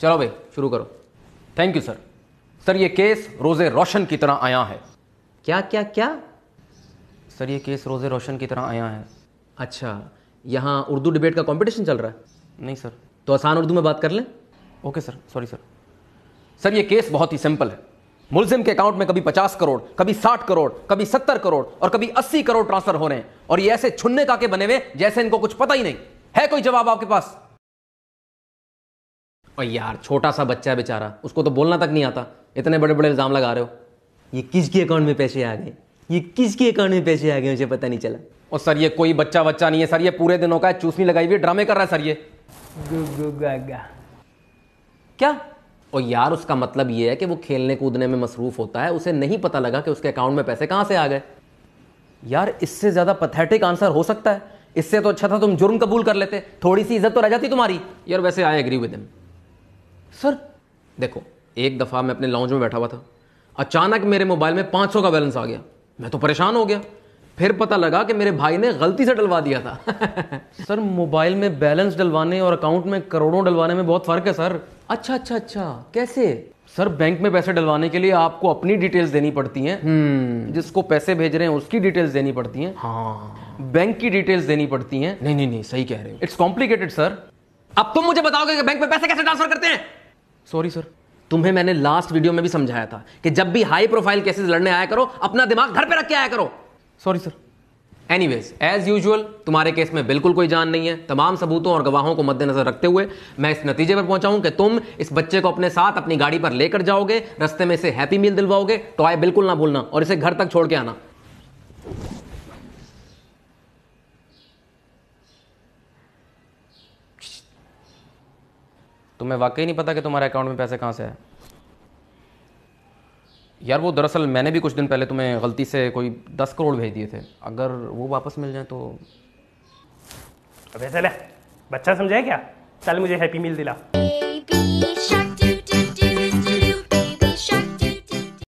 चलो भाई शुरू करो थैंक यू सर सर ये केस रोज़े रोशन की तरह आया है क्या क्या क्या सर ये केस रोज़े रोशन की तरह आया है अच्छा यहाँ उर्दू डिबेट का कंपटीशन चल रहा है नहीं सर तो आसान उर्दू में बात कर लें okay sir sorry sir sir ये केस बहुत ही सिंपल है मुलजिम के अकाउंट में कभी पचास करोड़ कभी साठ करोड़ कभी सत्तर करोड़ और कभी अस्सी करोड़ ट्रांसफर हो रहे हैं और ये ऐसे छुन्ने के बने हुए जैसे इनको कुछ पता ही नहीं है कोई जवाब आपके पास और यार छोटा सा बच्चा है बेचारा उसको तो बोलना तक नहीं आता इतने बड़े बड़े इल्ज़ाम लगा रहे हो ये किसके अकाउंट में पैसे आ गए ये किसके अकाउंट में पैसे आ गए मुझे पता नहीं चला और सर ये कोई बच्चा बच्चा नहीं है सर ये पूरे दिनों का चूसनी लगाई हुई ड्रामे कर रहा है सर ये क्या और यार उसका मतलब ये है कि वो खेलने कूदने में मसरूफ होता है उसे नहीं पता लगा कि उसके अकाउंट में पैसे कहाँ से आ गए यार इससे ज़्यादा पथेटिक आंसर हो सकता है इससे तो अच्छा था तुम जुर्म कबूल कर लेते थोड़ी सी इज्जत तो रह जाती तुम्हारी यार वैसे I agree with him sir देखो एक दफ़ा मैं अपने लॉन्च में बैठा हुआ था अचानक मेरे मोबाइल में 500 का बैलेंस आ गया मैं तो परेशान हो गया फिर पता लगा कि मेरे भाई ने गलती से डलवा दिया था सर मोबाइल में बैलेंस डलवाने और अकाउंट में करोड़ों डलवाने में बहुत फ़र्क है सर अच्छा अच्छा अच्छा कैसे सर बैंक में पैसे डलवाने के लिए आपको अपनी डिटेल्स देनी पड़ती हैं हम्म। जिसको पैसे भेज रहे हैं उसकी डिटेल्स देनी पड़ती हैं हाँ बैंक की डिटेल्स देनी पड़ती हैं नहीं नहीं नहीं सही कह रहे हो इट्स कॉम्प्लिकेटेड सर अब तुम मुझे बताओगे कि बैंक में पैसे कैसे ट्रांसफर करते हैं सॉरी सर तुम्हें मैंने लास्ट वीडियो में भी समझाया था कि जब भी हाई प्रोफाइल केसेस लड़ने आया करो अपना दिमाग घर पे रख के आया करो sorry sir anyways as usual तुम्हारे केस में बिल्कुल कोई जान नहीं है तमाम सबूतों और गवाहों को मद्देनजर रखते हुए मैं इस नतीजे पर पहुंचा हूं कि तुम इस बच्चे को अपने साथ अपनी गाड़ी पर लेकर जाओगे रस्ते में इसे हैप्पी मील दिलवाओगे टॉय बिल्कुल ना भूलना और इसे घर तक छोड़ के आना तुम्हें वाकई नहीं पता कि तुम्हारे अकाउंट में पैसे कहाँ से है यार वो दरअसल मैंने भी कुछ दिन पहले तुम्हें गलती से कोई दस करोड़ भेज दिए थे अगर वो वापस मिल जाए तो अबे चले बच्चा समझाए क्या चल मुझे हैप्पी मील दिला